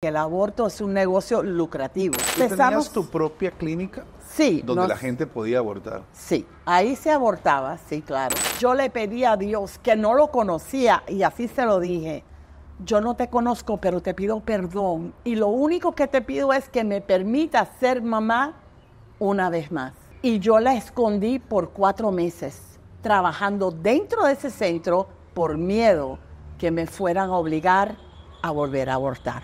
el aborto es un negocio lucrativo. ¿Tú tenías tu propia clínica? Sí. Donde la gente podía abortar. Sí, ahí se abortaba, sí, claro. Yo le pedí a Dios que no lo conocía y así se lo dije. Yo no te conozco, pero te pido perdón. Y lo único que te pido es que me permita ser mamá una vez más. Y yo la escondí por cuatro meses, trabajando dentro de ese centro por miedo que me fueran a obligar a volver a abortar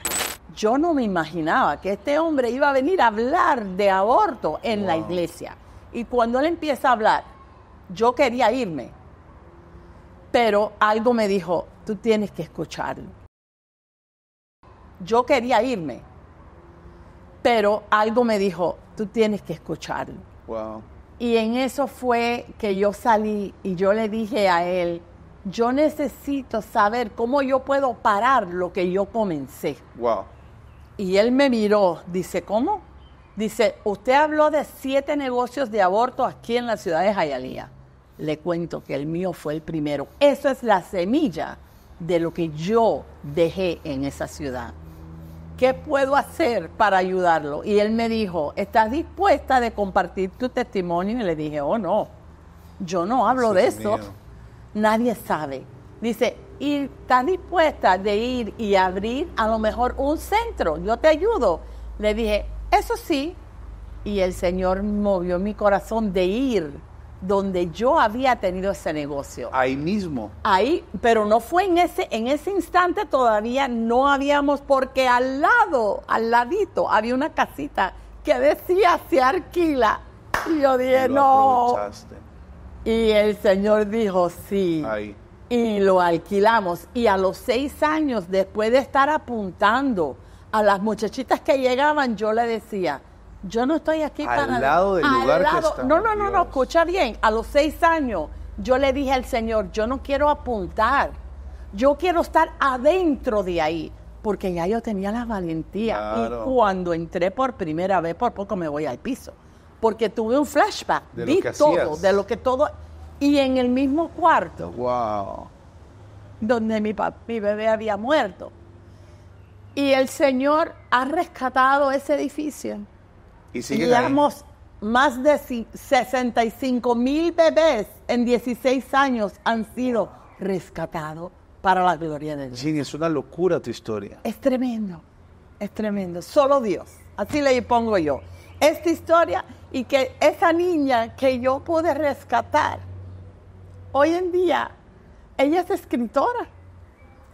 yo no me imaginaba que este hombre iba a venir a hablar de aborto en la iglesia. Y cuando él empieza a hablar, yo quería irme, pero algo me dijo, tú tienes que escucharlo. Yo quería irme, pero algo me dijo, tú tienes que escucharlo. Y en eso fue que yo salí y yo le dije a él, yo necesito saber cómo yo puedo parar lo que yo comencé. Wow. Y él me miró, dice, ¿cómo? Dice, usted habló de siete negocios de aborto aquí en la ciudad de Jayalía. Le cuento que el mío fue el primero. Eso es la semilla de lo que yo dejé en esa ciudad. ¿Qué puedo hacer para ayudarlo? Y él me dijo, ¿estás dispuesta de compartir tu testimonio? Y le dije, oh no, yo no hablo de eso. Nadie sabe. Dice, y tan dispuesta de ir y abrir a lo mejor un centro, yo te ayudo. Le dije, eso sí, y el Señor movió mi corazón de ir donde yo había tenido ese negocio. Ahí mismo. Ahí, pero no fue en ese, en ese instante todavía no habíamos, porque al lado, al ladito, había una casita que decía se arquila Y yo dije, no. Y el Señor dijo, sí. Ahí y lo alquilamos. Y a los seis años, después de estar apuntando a las muchachitas que llegaban, yo le decía, yo no estoy aquí para... lado del lugar que está. No, no, no, no, escucha bien. A los seis años, yo le dije al Señor, yo no quiero apuntar. Yo quiero estar adentro de ahí, porque ya yo tenía la valentía. Y cuando entré por primera vez, por poco me voy al piso, porque tuve un flashback, de vi todo, de lo que todo y en el mismo cuarto. Wow. Donde mi, bebé había muerto. Y el Señor ha rescatado ese edificio. Y si más de 65 mil bebés en 16 años han sido rescatados para la gloria de Dios. Sí, es una locura tu historia. Es tremendo, es tremendo. Solo Dios. Así le pongo yo. Esta historia y que esa niña que yo pude rescatar hoy en día ella es escritora.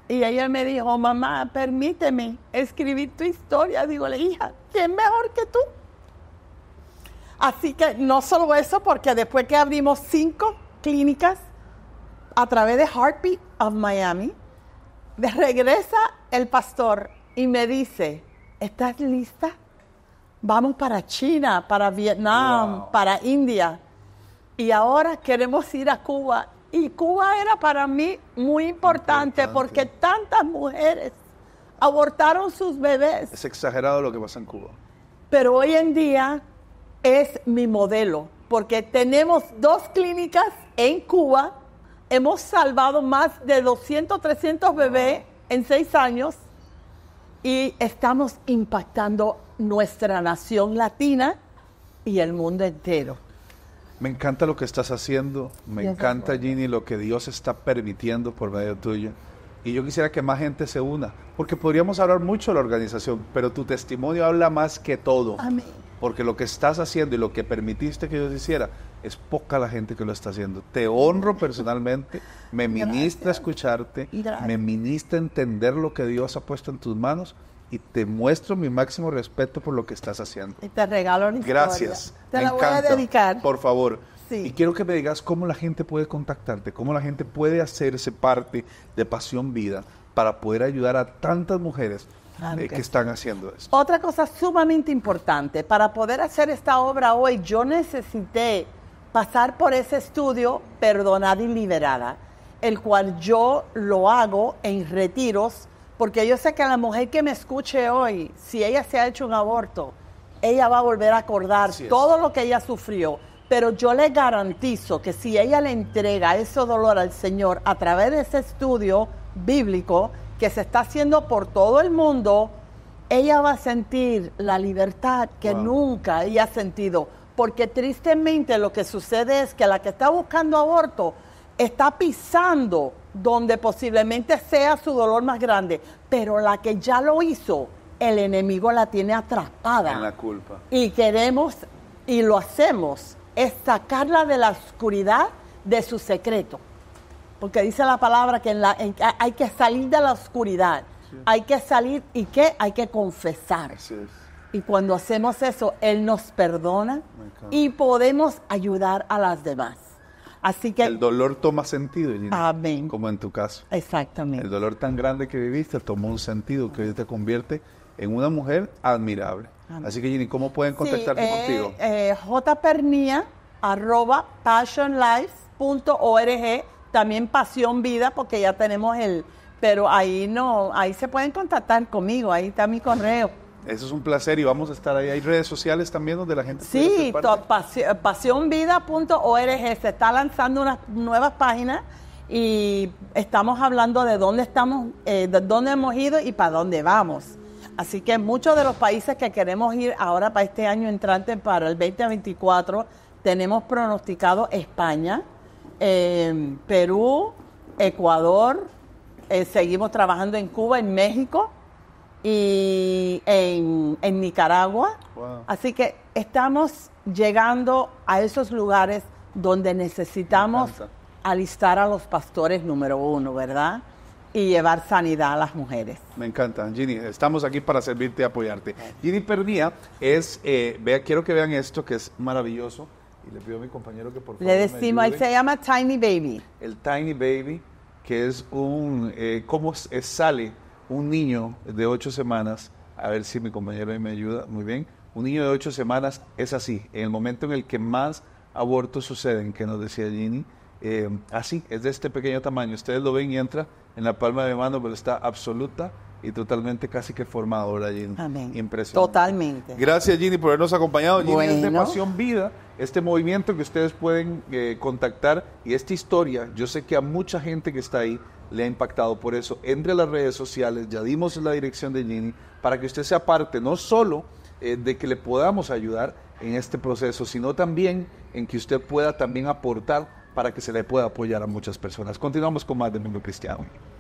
Y ella me dijo, mamá, permíteme escribir tu historia. Digo, hija, ¿quién mejor que tú? Así que no solo eso, porque después que abrimos cinco clínicas a través de Heartbeat of Miami, regresa el pastor y me dice, ¿estás lista? Vamos para China, para Vietnam, para India y ahora queremos ir a Cuba. Y Cuba era para mí muy importante, porque tantas mujeres abortaron sus bebés. Es exagerado lo que pasa en Cuba. Pero hoy en día es mi modelo, porque tenemos dos clínicas en Cuba, hemos salvado más de 200, 300 bebés en seis años y estamos impactando nuestra nación latina y el mundo entero. Me encanta lo que estás haciendo, me encanta Ginny lo que Dios está permitiendo por medio tuyo. Y yo quisiera que más gente se una, porque podríamos hablar mucho de la organización, pero tu testimonio habla más que todo. Porque lo que estás haciendo y lo que permitiste que Dios hiciera, es poca la gente que lo está haciendo. Te honro personalmente, me ministra escucharte, me ministra entender lo que Dios ha puesto en tus manos y te muestro mi máximo respeto por lo que estás haciendo. Y te regalo mi historia. Gracias. Te la voy a dedicar. Por favor. Y quiero que me digas cómo la gente puede contactarte, cómo la gente puede hacerse parte de Pasión Vida para poder ayudar a tantas mujeres eh, que están haciendo esto. Otra cosa sumamente importante, para poder hacer esta obra hoy, yo necesité pasar por ese estudio perdonada y liberada, el cual yo lo hago en retiros porque yo sé que la mujer que me escuche hoy, si ella se ha hecho un aborto, ella va a volver a acordar todo lo que ella sufrió. Pero yo le garantizo que si ella le entrega ese dolor al Señor a través de ese estudio bíblico que se está haciendo por todo el mundo, ella va a sentir la libertad que nunca ella ha sentido. Porque tristemente lo que sucede es que la que está buscando aborto está pisando donde posiblemente sea su dolor más grande, pero la que ya lo hizo, el enemigo la tiene atrapada. la culpa. Y queremos, y lo hacemos, es sacarla de la oscuridad de su secreto. Porque dice la palabra que, hay que salir de la oscuridad, hay que salir y que hay que confesar. Y cuando hacemos eso, Él nos perdona y podemos ayudar a las demás. Así que el dolor toma sentido, Jini, Amén. Como en tu caso. Exactamente. El dolor tan grande que viviste tomó un sentido que hoy te convierte en una mujer admirable. Así que, Ginny, ¿cómo pueden contactarte eh, contigo? Eh, jpernia, arroba, passionlife.org, también Pasión Vida, porque ya tenemos el, pero ahí no, ahí se pueden contactar conmigo, ahí está mi correo. Eso es un placer y vamos a estar ahí. Hay redes sociales también donde la gente. Sí, eh, pasionvida.org se está lanzando unas nuevas páginas y estamos hablando de dónde estamos, eh, de dónde hemos ido y para dónde vamos. Así que muchos de los países que queremos ir ahora para este año entrante, para el 2024, tenemos pronosticado España, em, Perú, Ecuador, eh, seguimos trabajando en Cuba, en México y en, Nicaragua. Así que estamos llegando a esos lugares donde necesitamos alistar a los pastores número uno, ¿verdad? y llevar sanidad a las mujeres. Me encanta, Ginny. Estamos aquí para servirte y apoyarte. Ginny Pernía es, eh, vea, quiero que vean esto que es maravilloso. Y le pido a mi compañero que por favor. Le decimos, él se llama Tiny Baby. El Tiny Baby, que es un, eh, cómo sale un niño de ocho semanas a ver si mi compañero ahí me ayuda, muy bien, un niño de ocho semanas es así, en el momento en el que más abortos suceden, que nos decía Ginny, eh, así, es de este pequeño tamaño, ustedes lo ven y entra en la palma de mi mano, pero está absoluta y totalmente casi que formadora, Ginny. Amén. Impresionante. Totalmente. Gracias, Ginny, por habernos acompañado. Ginny es de Pasión Vida, este movimiento que ustedes pueden eh, contactar y esta historia. Yo sé que a mucha gente que está ahí le ha impactado. Por eso, entre las redes sociales, ya dimos la dirección de Gini para que usted sea parte no solo eh, de que le podamos ayudar en este proceso, sino también en que usted pueda también aportar para que se le pueda apoyar a muchas personas. Continuamos con más de Mundo Cristiano.